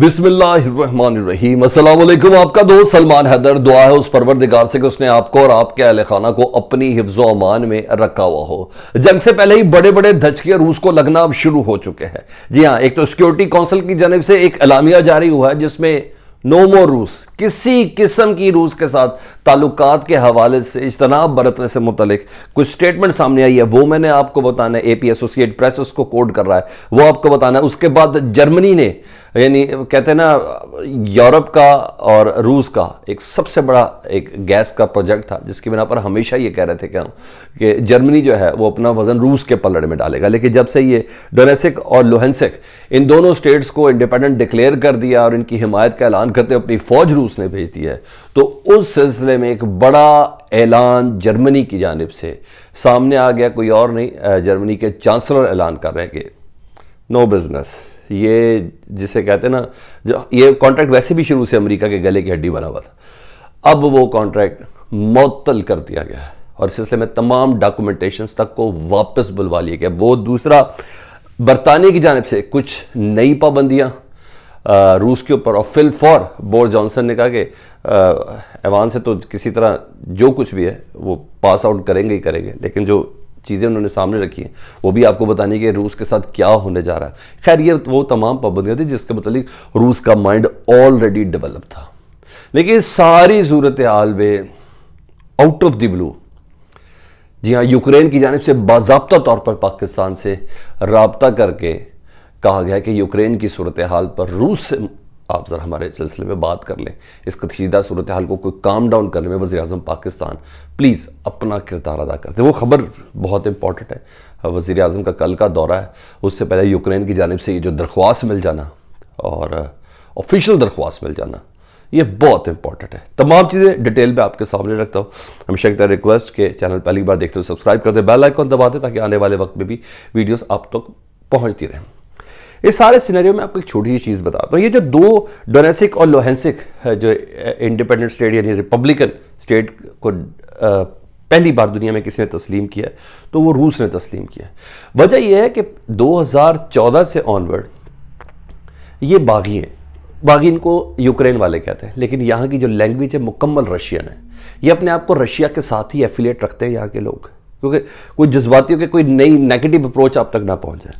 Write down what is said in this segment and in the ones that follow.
बिस्मिल्लाम आपका दोस्त सलमान हैदर दुआ है उस परवरदिगार से कि उसने आपको और आपके अहल खाना को अपनी हिफ्जो अमान में रखा हुआ हो जंग से पहले ही बड़े बड़े धचके रूस को लगना अब शुरू हो चुके हैं जी हाँ एक तो सिक्योरिटी काउंसिल की जानब से एक अलामिया जारी हुआ है जिसमें नो मोर रूस किसी किस्म की रूस के साथ ताल्लुक के हवाले से इजतनाब बरतने से मुतलिक कुछ स्टेटमेंट सामने आई है वो मैंने आपको बताना है ए पी एसोसिएट प्रेस उसको कोड कर रहा है वो आपको बताना है उसके बाद जर्मनी ने यानी कहते हैं ना यूरोप का और रूस का एक सबसे बड़ा एक गैस का प्रोजेक्ट था जिसकी बिना पर हमेशा ये कह रहे थे क्या कि जर्मनी जो है वो अपना वजन रूस के पलड़ में डालेगा लेकिन जब से ये डोनेसिक और लोहेंसिक इन दोनों स्टेट्स को इंडिपेंडेंट डिक्लेयर कर दिया और इनकी हिमायत का ऐलान करते अपनी फौज रूस ने भेज दी है तो उस सिलसिले में एक बड़ा ऐलान जर्मनी की जानब से सामने आ गया कोई और नहीं जर्मनी के चांसलर ऐलान कर रहे कि नो बिज़नेस ये जिसे कहते हैं ना जो ये कॉन्ट्रैक्ट वैसे भी शुरू से अमेरिका के गले की हड्डी बना हुआ था अब वो कॉन्ट्रैक्ट मअतल कर दिया गया है और सिलसिले में तमाम डॉक्यूमेंटेशन तक को वापस बुलवा लिया गया वो दूसरा बरतानिया की जानब से कुछ नई पाबंदियाँ रूस के ऊपर और फिल फॉर बोर जॉनसन ने कहा कि एवान से तो किसी तरह जो कुछ भी है वो पास आउट करेंगे ही करेंगे लेकिन जो चीज़ें उन्होंने सामने रखी हैं वो भी आपको बतानी कि रूस के साथ क्या होने जा रहा है खैर ये वो तमाम पाबंदियाँ थी जिसके मतलब रूस का माइंड ऑलरेडी डेवलप था लेकिन सारी सूरत हाल में आउट ऑफ द ब्लू जी हाँ यूक्रेन की जानब से बाबा तौर पर पाकिस्तान से रबता करके कहा गया है कि यूक्रेन की सूरत हाल पर रूस से आप ज़रा हमारे सिलसिले में बात कर लें इस कशीदा सूरत हाल को कोई काम डाउन करने में वजी अजम पाकिस्तान प्लीज़ अपना किरदार अदा करते वो ख़बर बहुत इंपॉर्टेंट है वज़ी अजम का कल का दौरा है उससे पहले यूक्रेन की जानब से ये जो दरख्वास्त मिल जाना और ऑफिशियल uh, दरख्वास मिल जाना ये बहुत इंपॉर्टेंट है तमाम चीज़ें डिटेल में आपके सामने रखता हूँ हमेशा की रिक्वेस्ट के चैनल पहली बार देखते हो सब्सक्राइब कर दें बेल आइकॉन दबा दें ताकि आने वाले वक्त में भी वीडियोस आप तक तो पहुँचती रहें इस सारे सिनेरियो में आपको एक छोटी सी चीज़ बताता हूँ ये जो दो डोनेसिक और लोहेंसिक जो इंडिपेंडेंट स्टेट यानी रिपब्लिकन स्टेट को पहली बार दुनिया में किसी ने तस्लीम किया तो वो रूस ने तस्लीम किया वजह यह है कि 2014 से ऑनवर्ड ये बागी हैं बागी इनको यूक्रेन वाले कहते हैं लेकिन यहाँ की जो लैंग्वेज है मुकम्मल रशियन है ये अपने आप को रशिया के साथ ही एफिलिएट रखते हैं यहाँ के लोग क्योंकि कोई जज्बातियों के कोई नई नेगेटिव अप्रोच आप तक ना पहुंच जाए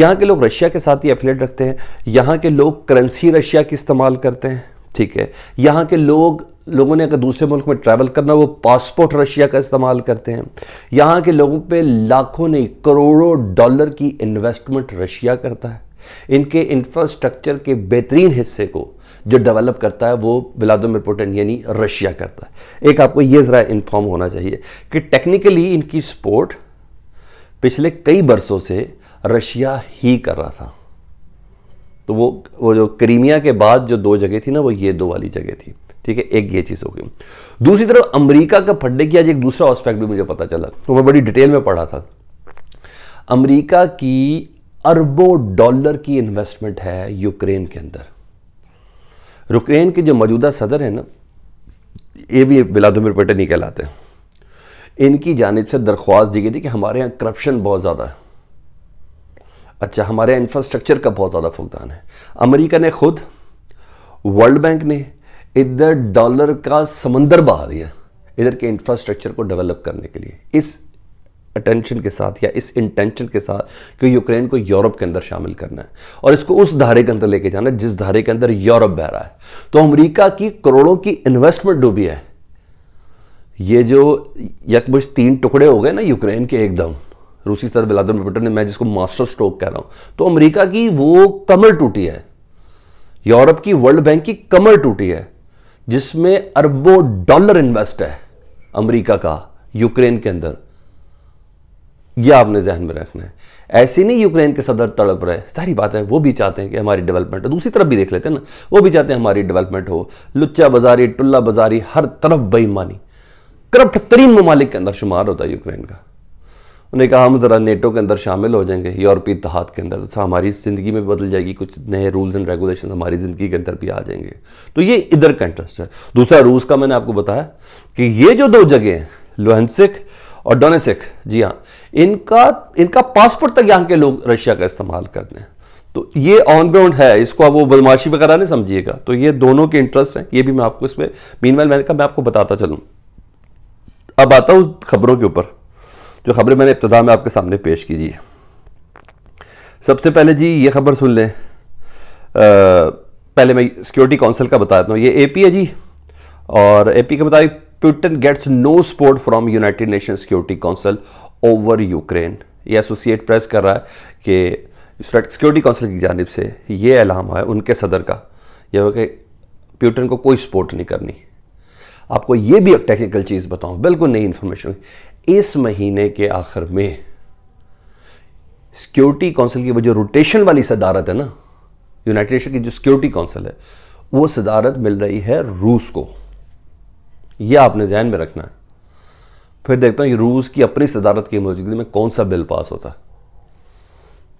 यहाँ के लोग रशिया के साथ ही एफिलेट रखते हैं यहाँ के लोग करेंसी रशिया की इस्तेमाल करते हैं ठीक है यहाँ के लोग लोगों ने अगर दूसरे मुल्क में ट्रैवल करना वो पासपोर्ट रशिया का इस्तेमाल करते हैं यहाँ के लोगों पे लाखों नहीं करोड़ों डॉलर की इन्वेस्टमेंट रशिया करता है इनके इंफ्रास्ट्रक्चर के बेहतरीन हिस्से को जो डेवलप करता है वो व्लादिमिर पुटिन यानी रशिया करता है एक आपको ये ज़रा इन्फॉर्म होना चाहिए कि टेक्निकली इनकी सपोर्ट पिछले कई बरसों से रशिया ही कर रहा था तो वो वो जो क्रीमिया के बाद जो दो जगह थी ना वो ये दो वाली जगह थी ठीक है एक ये चीज़ हो गई दूसरी तरफ अमेरिका के फड्डे की आज एक दूसरा ऑस्पेक्ट भी मुझे पता चला तो मैं बड़ी डिटेल में पढ़ा था अमेरिका की अरबों डॉलर की इन्वेस्टमेंट है यूक्रेन के अंदर यूक्रेन के जो मौजूदा सदर हैं ना ये भी व्लादिमिर पुटिन ही कहलाते हैं इनकी जानब से दरख्वास्त दी गई थी कि हमारे यहाँ करप्शन बहुत ज़्यादा है अच्छा हमारे यहाँ इंफ्रास्ट्रक्चर का बहुत ज़्यादा फुकदान है अमेरिका ने खुद वर्ल्ड बैंक ने इधर डॉलर का समंदर बहा दिया इधर के इंफ्रास्ट्रक्चर को डेवलप करने के लिए इस अटेंशन के साथ या इस इंटेंशन के साथ कि यूक्रेन को यूरोप के अंदर शामिल करना है और इसको उस धारे के अंदर लेके जाना है जिस धारे के अंदर यूरोप बह रहा है तो अमेरिका की करोड़ों की इन्वेस्टमेंट डूबी है ये जो यकबुश तीन टुकड़े हो गए ना यूक्रेन के एकदम रूसी सर व्लादिमिर पुटिन ने मैं जिसको मास्टर स्ट्रोक कह रहा हूं तो अमेरिका की वो कमर टूटी है यूरोप की वर्ल्ड बैंक की कमर टूटी है जिसमें अरबों डॉलर इन्वेस्ट है अमेरिका का यूक्रेन के अंदर यह आपने जहन में रखना है ऐसे नहीं यूक्रेन के सदर तड़प रहे सारी बात है वो भी चाहते हैं कि हमारी डेवलपमेंट हो दूसरी तरफ भी देख लेते हैं ना वो भी चाहते हैं हमारी डेवलपमेंट हो लुच्चा बाजारी टुल्ला बाजारी हर तरफ बेईमानी करप्ट तरीन ममालिक के अंदर शुमार होता है यूक्रेन का उन्हें कहा हम ज़रा नेटो के अंदर शामिल हो जाएंगे यूरोपीय इतिहाद के अंदर तो हमारी ज़िंदगी में बदल जाएगी कुछ नए रूल्स एंड रेगुलेशन हमारी ज़िंदगी के अंदर भी आ जाएंगे तो ये इधर का इंटरेस्ट है दूसरा रूस का मैंने आपको बताया कि ये जो दो जगह हैं लोहनसिक और डोनेसिक जी हाँ इनका इनका पासपोर्ट तक यहाँ के लोग रशिया का इस्तेमाल करते हैं तो ये ऑन ग्राउंड है इसको आप वो बदमाशी वगैरह नहीं समझिएगा तो ये दोनों के इंटरेस्ट हैं ये भी मैं आपको इसमें मीन मैंने कहा मैं आपको बताता चलूँ अब आता हूँ खबरों के ऊपर जो खबरें मैंने इब्तदा में आपके सामने पेश की जी सबसे पहले जी ये खबर सुन लें पहले मैं सिक्योरिटी काउंसिल का बताता हूँ ये ए है जी और ए के मुताबिक Putin gets no support from United Nation Security Council over Ukraine ये एसोसिएट प्रेस कर रहा है कि सिक्योरिटी काउंसिल की जानब से ये ऐलान हुआ है उनके सदर का यह हुआ कि प्यूटन को कोई सपोर्ट नहीं करनी आपको ये भी एक टेक्निकल चीज़ बताऊँ बिल्कुल नई इन्फॉर्मेशन इस महीने के आखिर में सिक्योरिटी काउंसिल की वो जो रोटेशन वाली सदारत है ना यूनाइटेड नेशन की जो सिक्योरिटी काउंसिल है वो सदारत मिल रही है रूस को ये आपने जहन में रखना है फिर देखता हूँ रूस की अपनी सदारत की मौजूदगी में कौन सा बिल पास होता है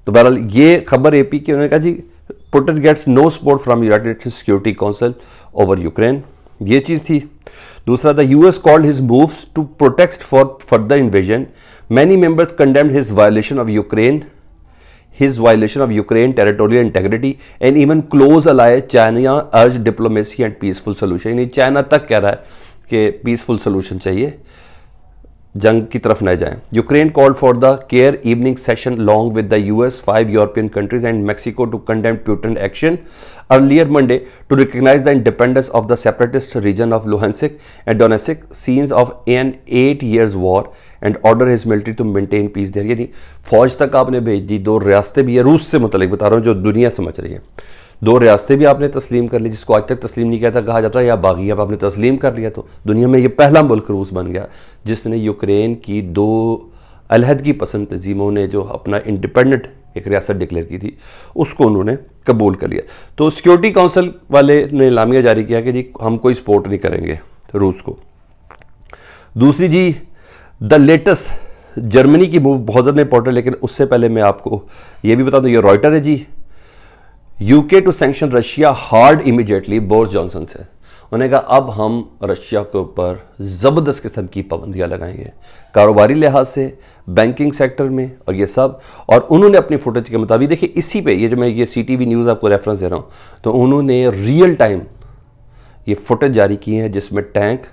तो बहरहाल ये खबर ए पी की उन्होंने कहा जी Putin gets no support from United Nation Security Council over Ukraine ये चीज़ थी दूसरा था US called his moves to protect for further invasion many members condemned his violation of Ukraine his violation of Ukraine territorial integrity and even close ally China urge diplomacy and peaceful solution China तक कह रहा है के peaceful solution चाहिए जंग की तरफ न जाएं Ukraine call for the care evening session long with the US five European countries and Mexico to condemn Putin action earlier Monday to recognise the independence of the separatist region of Luhansk and Donetsk scenes of an eight years war and order his military to maintain peace there यानी फौज तक आपने भेज दी दो रियासतें भी है रूस से मुतलिक बता रहा हूँ जो दुनिया समझ रही है दो रियासतें भी आपने तस्लीम कर ली जिसको आज तक तस्लीम नहीं किया था कहा जाता है या बागी अब आपने तस्लीम कर लिया तो दुनिया में ये पहला मुल्क रूस बन गया जिसने यूक्रेन की दो अलहदगी पसंद तंजीमों ने जो अपना इंडिपेंडेंट एक रियासत डिक्लेयर की थी उसको उन्होंने कबूल कर लिया तो सिक्योरिटी काउंसिल वाले ने इलामिया जारी किया कि जी हम कोई सपोर्ट नहीं करेंगे रूस को दूसरी जी द लेटेस्ट जर्मनी की मूव बहुत ज़्यादा इंपॉर्टेंट लेकिन उससे पहले मैं आपको ये भी बता दूँ ये रॉयटर है जी UK to sanction Russia hard immediately Boris Johnson से उन्होंने कहा अब हम रशिया के ऊपर ज़बरदस्त किस्म की पाबंदियाँ लगाएंगे कारोबारी लिहाज से बैंकिंग सेक्टर में और ये सब और उन्होंने अपनी फुटेज के मुताबिक देखिए इसी पे ये जो मैं ये सी टी वी न्यूज़ आपको रेफरेंस दे रहा हूँ तो उन्होंने रियल टाइम ये फुटेज जारी की है जिसमें टैंक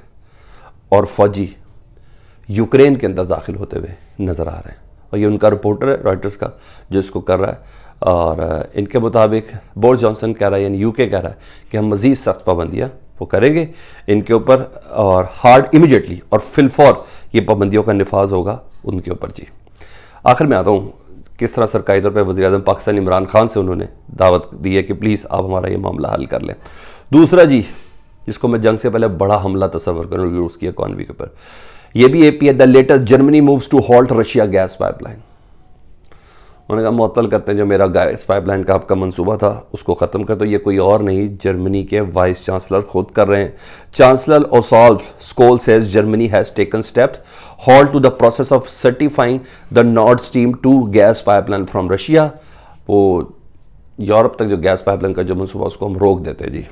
और फौजी यूक्रेन के अंदर दाखिल होते हुए नज़र आ रहे हैं और ये उनका रिपोर्टर है रॉयटर्स का जो इसको कर रहा है और इनके मुताबिक बोर्ड जॉनसन कह रहा है यानी यूके कह रहा है कि हम मज़ीद सख्त पाबंदियाँ वो करेंगे इनके ऊपर और हार्ड इमिजिएटली और फिलफौर ये पाबंदियों का नफाज होगा उनके ऊपर जी आखिर में आता हूँ किस तरह सरकारी तौर पर वजी अजम पाकिस्तान इमरान खान से उन्होंने दावत दी है कि प्लीज़ आप हमारा ये मामला हल कर लें दूसरा जी जिसको मैं जंग से पहले बड़ा हमला तस्वर करूँ रूस की इकानमी के ऊपर यह भी A P at the latest Germany moves to halt Russia gas pipeline उन्होंने कहा मअतल करते हैं जो मेरा गैस पाइपलाइन का आपका मंसूबा था उसको ख़त्म कर दो ये कोई और नहीं जर्मनी के वाइस चांसलर खुद कर रहे हैं चांसलर ओसॉल्व Scholz says Germany has taken steps halt to the process of certifying the Nord Stream two gas pipeline from Russia वो यूरोप तक जो गैस पाइपलाइन का जो मनसूबा उसको हम रोक देते हैं जी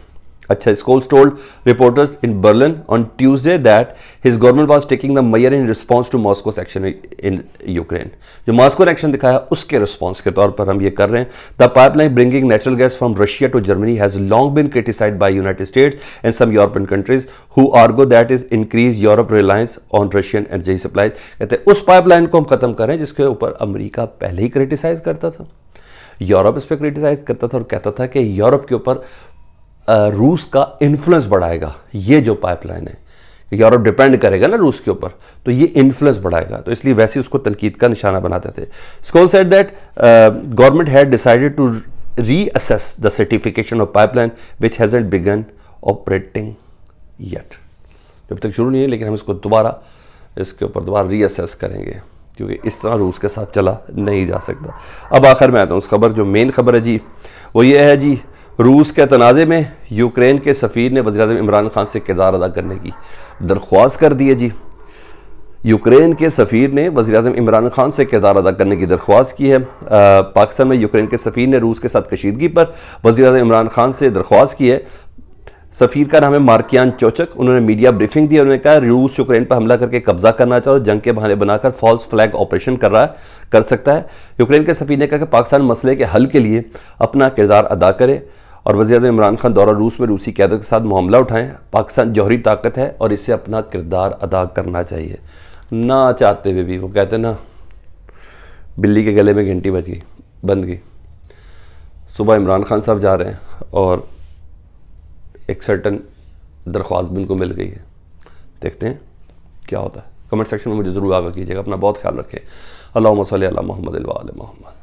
अच्छा Scholz told reporters in Berlin on Tuesday that his government was taking the measure in response to Moscow section in Ukraine जो मॉस्को एक्शन दिखाया उसके रिस्पांस के तौर पर हम ये कर रहे हैं the pipeline bringing natural gas from Russia to Germany has long been criticised by United States and some European countries who argue that is increase Europe reliance on Russian energy supply कहते हैं उस pipeline को हम खत्म करें जिसके ऊपर अमरीका पहले ही क्रिटिसाइज करता था यूरोप इस पर क्रिटिसाइज करता था और कहता था कि यूरोप के ऊपर रूस का इन्फ्लुएंस बढ़ाएगा ये जो पाइपलाइन है यूरोप डिपेंड करेगा ना रूस के ऊपर तो ये इन्फ्लुएंस बढ़ाएगा तो इसलिए वैसे उसको तनकीद का निशाना बनाते थे Scholz said that government had decided to reassess the certification of pipeline which has begun operating yet जब तक शुरू नहीं है लेकिन हम इसको दोबारा इसके ऊपर दोबारा रीअसेस करेंगे क्योंकि इस तरह रूस के साथ चला नहीं जा सकता अब आखिर में आता हूँ उस खबर जो मेन खबर है जी वो ये है जी रूस के तनाज़े में यूक्रेन के सफ़ीर ने वजी अजम इमरान खान से किरदार अदा करने की दरख्वास्त कर दी है जी यूक्रेन के सफ़ीर ने वजी अजम इमरान खान से किरदार अदा करने की दरख्वास्त की है पाकिस्तान में यूक्रेन के सफ़ीर ने रूस के साथ कशीदगी पर वजी अजम इमरान खान से दरख्वास्त की है सफ़ीर का नाम है मार्कियान चौचक उन्होंने मीडिया ब्रीफिंग दी उन्होंने कहा रूस यूक्रेन पर हमला करके कब्जा करना चाहता है जंग के बहाने बनाकर फॉल्स फ्लैग ऑपरेशन कर रहा है कर सकता है यूक्रेन के सफ़ीर ने कहा कि पाकिस्तान मसले के हल के लिए अपना किरदार अदा करे और वजी अजम इमरान खान दौरा रूस में रूसी क्यादत के साथ मामला उठाएं पाकिस्तान जौहरी ताकत है और इससे अपना किरदार अदा करना चाहिए ना चाहते हुए भी वो कहते ना बिल्ली के गले में घंटी बज गई बंद गई सुबह इमरान खान साहब जा रहे हैं और एक सर्टन दरख्वास्त भी उनको मिल गई है देखते हैं क्या होता है कमेंट सेक्शन में मुझे ज़रूर आगा कीजिएगा अपना बहुत ख्याल रखें अल्लाह मसल मोहम्मद मोहम्मद